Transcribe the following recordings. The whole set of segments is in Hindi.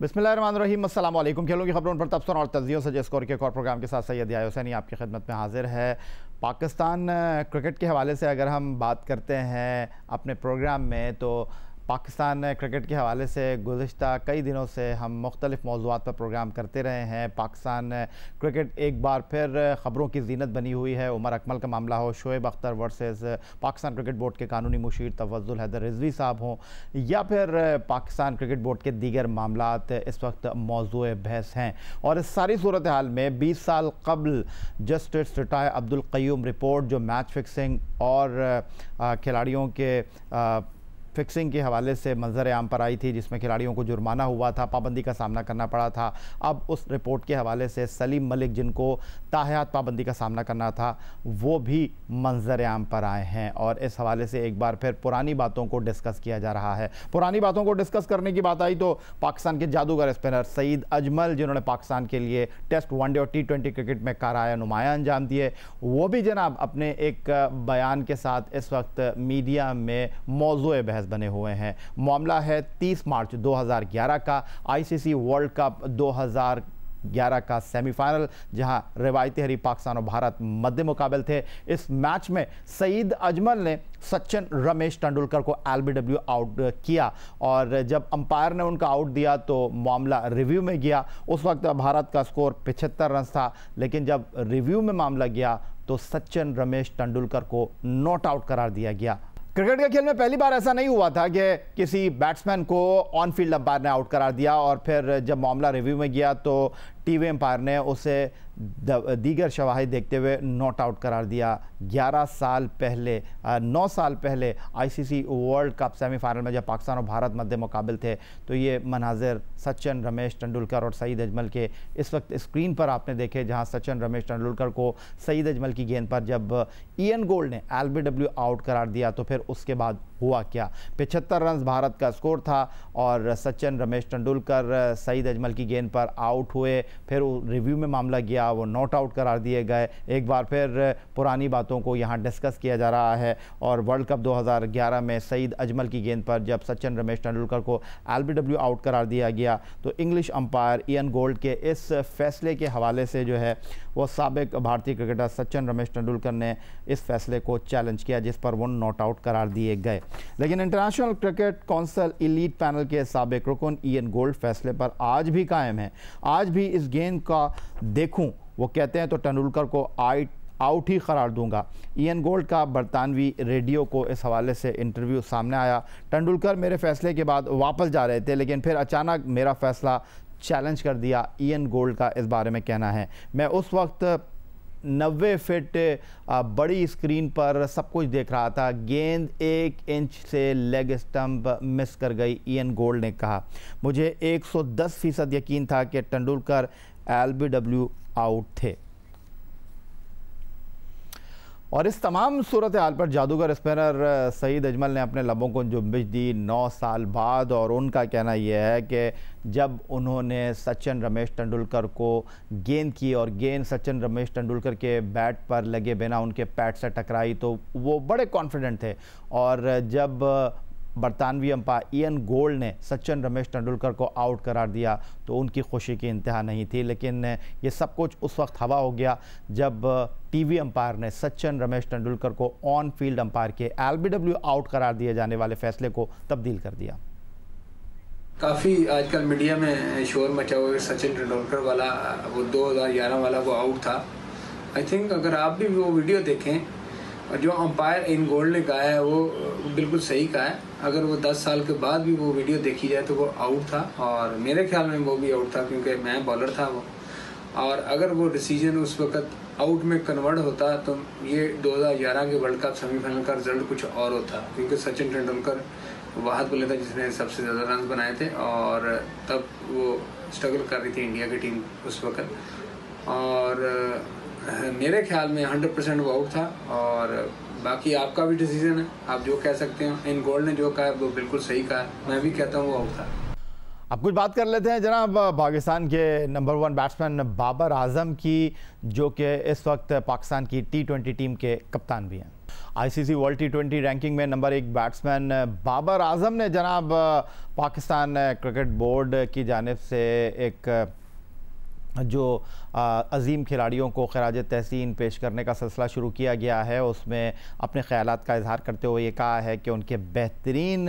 बसमिलकुम खेलों की खबरों पर तबसर और तजियों से स्कोर के एक और प्रोग्राम के साथ सैद या आपकी खदमत में हाजिर है पाकिस्तान क्रिकेट के हवाले से अगर हम बात करते हैं अपने प्रोग्राम में तो पाकिस्तान क्रिकेट के हवाले से गुज्त कई दिनों से हम मुख्तलिफ मौजूद पर प्रोग्राम करते रहे हैं पाकिस्तान क्रिकेट एक बार फिर ख़बरों की जीनत बनी हुई है उमर अकमल का मामला हो Shoaib Akhtar versus Pakistan cricket board के कानूनी मुशीर तवजुल हैदर रिजवी साहब हों या फिर पाकिस्तान क्रिकेट बोर्ड के दीगर मामला इस वक्त मौजू बहस हैं और इस सारी सूरत हाल में बीस साल कबल justice retire Abdul Qayyum report जो मैच फिक्सिंग और खिलाड़ियों के फिक्सिंग के हवाले से मंजर आम पर आई थी जिसमें खिलाड़ियों को जुर्माना हुआ था पाबंदी का सामना करना पड़ा था अब उस रिपोर्ट के हवाले से सलीम मलिक जिनको ताहयात पाबंदी का सामना करना था वो भी मंजर आम पर आए हैं और इस हवाले से एक बार फिर पुरानी बातों को डिस्कस किया जा रहा है पुरानी बातों को डिस्कस करने की बात आई तो पाकिस्तान के जादूगर स्पिनर सईद अजमल जिन्होंने पाकिस्तान के लिए टेस्ट वनडे और टी क्रिकेट में काराया नुमाया अंजाम दिए वो भी जनाब अपने एक बयान के साथ इस वक्त मीडिया में मौजू बहस प्लेयर्स बने हुए हैं मामला है 30 मार्च 2011 का आईसीसी वर्ल्ड कप 2000 ग्यारह का सेमीफाइनल जहां रिवायती हरी पाकिस्तान और भारत मध्य मुकाबल थे इस मैच में सईद अजमल ने सचिन रमेश तेंडुलकर को एल आउट किया और जब अंपायर ने उनका आउट दिया तो मामला रिव्यू में गया उस वक्त भारत का स्कोर पिछहत्तर रन था लेकिन जब रिव्यू में मामला गया तो सचिन रमेश तेंडुलकर को नॉट आउट करार दिया गया क्रिकेट के खेल में पहली बार ऐसा नहीं हुआ था कि किसी बैट्समैन को ऑन फील्ड अंपायर ने आउट करार दिया और फिर जब मामला रिव्यू में गया तो टीवी एम्पायर ने उसे दीगर शवाहिद देखते हुए नॉट आउट करार दिया 11 साल पहले नौ साल पहले आईसीसी वर्ल्ड कप सेमीफाइनल में जब पाकिस्तान और भारत मध्य मुकाबल थे तो ये मनाजिर सचिन रमेश तेंडुलकर और सईद अजमल के इस वक्त स्क्रीन पर आपने देखे जहां सचिन रमेश तेंडुलकर को सईद अजमल की गेंद पर जब ई एन गोल्ड ने एल आउट करार दिया तो फिर उसके बाद हुआ क्या पिछहत्तर रन भारत का स्कोर था और सचिन रमेश तेंडुलकर सईद अजमल की गेंद पर आउट हुए फिर रिव्यू में मामला गया वो नॉट आउट करार दिए गए एक बार फिर पुरानी बातों को यहाँ डिस्कस किया जा रहा है और वर्ल्ड कप 2011 में सईद अजमल की गेंद पर जब सचिन रमेश तेंडुलकर को एल आउट करार दिया गया तो इंग्लिश अंपायर इन गोल्ड के इस फैसले के हवाले से जो है वो सबक भारतीय क्रिकेटर सचिन रमेश तेंडुलकर ने इस फैसले को चैलेंज किया जिस पर वो नॉट आउट करार दिए गए लेकिन international cricket council elite panel के सबक रुकन ईएन गोल्ड फैसले पर आज भी कायम है आज भी इस गेंद का देखूं वो कहते हैं तो टेंडुलकर को आई आउट ही करार दूंगा एन गोल्ड का बरतानवी रेडियो को इस हवाले से इंटरव्यू सामने आया तेंदुलकर मेरे फैसले के बाद वापस जा रहे थे लेकिन फिर अचानक मेरा फैसला चैलेंज कर दिया एन गोल्ड का इस बारे में कहना है मैं उस वक्त नब्बे फिट बड़ी स्क्रीन पर सब कुछ देख रहा था गेंद एक इंच से लेग स्टंप मिस कर गई एन गोल्ड ने कहा मुझे 110 फीसद यकीन था कि तेंडुलकर एल आउट थे और इस तमाम सूरत हाल पर जादूगर स्पिनर सईद अजमल ने अपने लबों को जुम्बिश दी नौ साल बाद और उनका कहना यह है कि जब उन्होंने सचिन रमेश तेंदुलकर को गेंद की और गेंद सचिन रमेश तेंदुलकर के बैट पर लगे बिना उनके पैट से टकराई तो वो बड़े कॉन्फिडेंट थे और जब बरतानवी अंपायर इन गोल्ड ने सचिन रमेश तेंडुलकर को आउट करार दिया तो उनकी खुशी की इंतहा नहीं थी लेकिन ये सब कुछ उस वक्त हवा हो गया जब टीवी अंपायर ने सचिन रमेश तेंडुलकर को ऑन फील्ड अंपायर के एल आउट करार दिए जाने वाले फैसले को तब्दील कर दिया काफ़ी आजकल मीडिया में शोर मचा हुआ है सचिन तेंडुलकर वाला वो 2011 वाला वो आउट था आई थिंक अगर आप भी वो वीडियो देखें और जो अम्पायर इन गोल्ड ने कहा है वो बिल्कुल सही कहा है अगर वो 10 साल के बाद भी वो वीडियो देखी जाए तो वो आउट था और मेरे ख्याल में वो भी आउट था क्योंकि मैं बॉलर था वो और अगर वो डिसीजन उस वक्त आउट में कन्वर्ट होता तो ये 2011 के वर्ल्ड कप सेमीफाइनल का रिजल्ट कुछ और होता क्योंकि सचिन तेंदुलकर वाहत बोले था जिसने सबसे ज़्यादा रन बनाए थे और तब वो स्ट्रगल कर रही थी इंडिया की टीम उस वक्त और मेरे ख्याल में हंड्रेड परसेंट वो आउट था और बाकी आपका भी डिसीजन है आप जो कह सकते हैं इन गोल्ड ने जो कहा वो बिल्कुल सही कहा मैं भी कहता हूँ वो आउट था अब कुछ बात कर लेते हैं जनाब पाकिस्तान के number one batsman Babar Azam की जो कि इस वक्त पाकिस्तान की टी ट्वेंटी टीम के कप्तान भी हैं ICC world T twenty ranking में नंबर एक बैट्समैन बाबर आजम ने जनाब पाकिस्तान क्रिकेट बोर्ड की जानब से एक जो अजीम खिलाड़ियों को खराज तहसीन पेश करने का सिलसिला शुरू किया गया है उसमें अपने ख्याल का इजहार करते हुए ये कहा है कि उनके बेहतरीन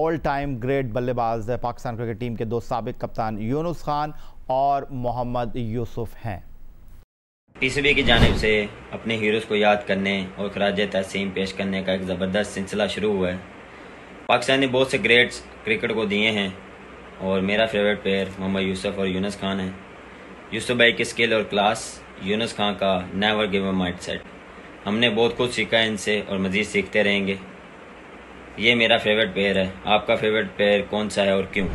ऑल टाइम ग्रेट बल्लेबाज पाकिस्तान क्रिकेट टीम के दो सबक कप्तान यूनुस खान और मोहम्मद यूसुफ हैं पीसीबी की जानब से अपने हीरोज़ को याद करने और खराज तहसीन पेश करने का एक ज़बरदस्त सिलसिला शुरू हुआ है पाकिस्तान ने बहुत से ग्रेट्स क्रिकेट को दिए हैं और मेरा फेवरेट प्लेयर मोहम्मद यूसुफ और यूनस खान है यूसुफ भाई की स्किल और क्लास यूनस खां का never give a mindset हमने बहुत कुछ सीखा है इनसे और मज़ीद सीखते रहेंगे ये मेरा फेवरेट पेयर है आपका फेवरेट पेयर कौन सा है और क्यों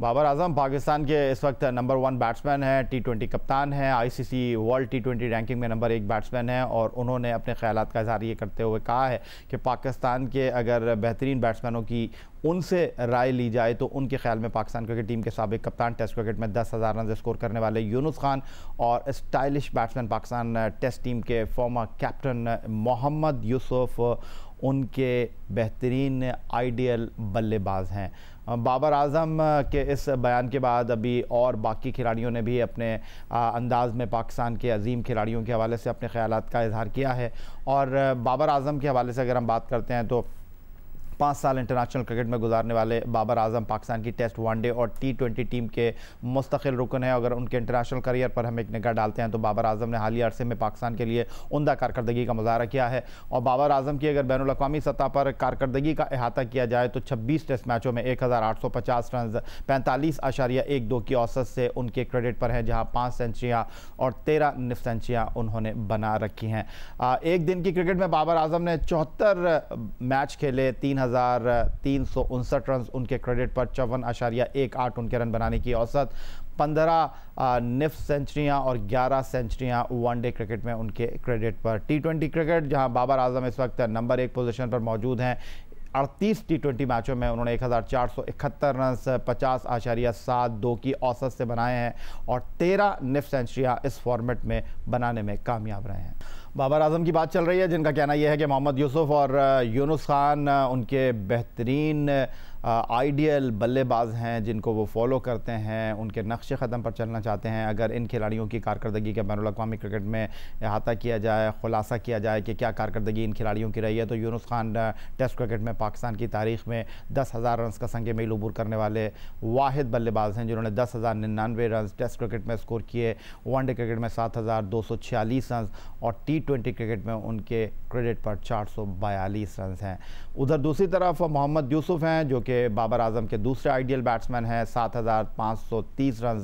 बाबर आजम पाकिस्तान के इस वक्त नंबर वन बैट्समैन हैं टी ट्वेंटी कप्तान हैं ICC world T twenty ranking में नंबर एक बैट्समैन हैं और उन्होंने अपने ख्याल का इजहार ये करते हुए कहा है कि पाकिस्तान के अगर बेहतरीन बैट्समैनों की उनसे राय ली जाए तो उनके ख्याल में पाकिस्तान क्रिकेट टीम के सबक कप्तान टेस्ट क्रिकेट में दस हज़ार रन स्कोर करने वाले यूनुस खान और stylish batsman Pakistan test team के फॉर्मर कैप्टन मोहम्मद यूसुफ उनके बेहतरीन आइडियल बल्लेबाज हैं बाबर आजम के इस बयान के बाद अभी और बाकी खिलाड़ियों ने भी अपने अंदाज में पाकिस्तान के अजीम खिलाड़ियों के हवाले से अपने ख्याल का इजहार किया है और बाबर आजम के हवाले से अगर हम बात करते हैं तो पाँच साल इंटरनेशनल क्रिकेट में गुजारने वाले बाबर आजम पाकिस्तान की टेस्ट वनडे और टी ट्वेंटी टीम के मुस्तकिल रुकन है अगर उनके इंटरनेशनल करियर पर हम एक निगाह डालते हैं तो बाबर आजम ने हालिया अरसे में पाकिस्तान के लिए उमदा कारकर्दगी का मुजाहरा किया है और बाबर आजम की अगर बैन अवी सतह पर कारकर्दगी का अहाता किया जाए तो छब्बीस टेस्ट मैचों में एक हज़ार आठ सौ पचास रन पैंतालीस आशारिया एक दो की औसत से उनके क्रेडिट पर हैं जहाँ पाँच सेंचुरियाँ और तेरह निफ सेंचुरियाँ उन्होंने बना रखी हैं एक दिन की क्रिकेट में बाबर आजम ने चौहत्तर मैच खेले तीन हज़ार तीन सौ रन उनके क्रेडिट पर चौवन आशारिया एक आठ उनके रन बनाने की औसत पंद्रह निफ सेंचुरियाँ और ग्यारह सेंचुरियाँ वनडे क्रिकेट में उनके क्रेडिट पर टी क्रिकेट जहां बाबर आजम इस वक्त नंबर एक पोजीशन पर मौजूद हैं अड़तीस टी ट्वेंटी मैचों में उन्होंने एक हज़ार चार सौ इकहत्तर रन पचास आशारिया सात दो की औसत से बनाए हैं और 13 निफ सेंचुरियाँ इस फॉर्मेट में बनाने में कामयाब रहे हैं बाबर आजम की बात चल रही है जिनका कहना यह है कि मोहम्मद यूसुफ और यूनुस खान उनके बेहतरीन आइडियल बल्लेबाज हैं जिनको वो फॉलो करते हैं उनके नक्श ख़दम पर चलना चाहते हैं अगर इन खिलाड़ियों की कारकर्दगी के बैन अवी क्रिकेट में अहाता किया जाए खुलासा किया जाए कि क्या कारकर्दगी इन खिलाड़ियों की रही है तो यूनुस खान टेस्ट क्रिकेट में पाकिस्तान की तारीख में दस हज़ार रन का संग मेल उबूर करने वाले वाद बल्लेबाज हैं जिन्होंने दस हज़ार निन्यानवे रन टेस्ट क्रिकेट में स्कोर किए वनडे क्रिकेट में सात हज़ार दो सौ छियालीस रन और टी ट्वेंटी क्रिकेट में उनके क्रेडिट पर चार सौ बयालीस रन हैं उधर दूसरी तरफ मोहम्मद यूसुफ हैं जो कि के बाबर आजम के दूसरे आइडियल बैट्समैन हैं सात हज़ार पाँच सौ तीस रन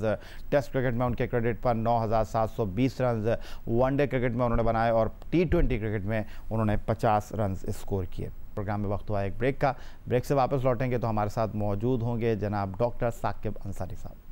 टेस्ट क्रिकेट में उनके क्रेडिट पर नौ हज़ार सात सौ बीस रन वनडे क्रिकेट में उन्होंने बनाए और टी ट्वेंटी क्रिकेट में उन्होंने पचास रन स्कोर किए प्रोग्राम में वक्त हुआ एक ब्रेक का ब्रेक से वापस लौटेंगे तो हमारे साथ मौजूद होंगे जनाब डॉक्टर साकिब अंसारी साहब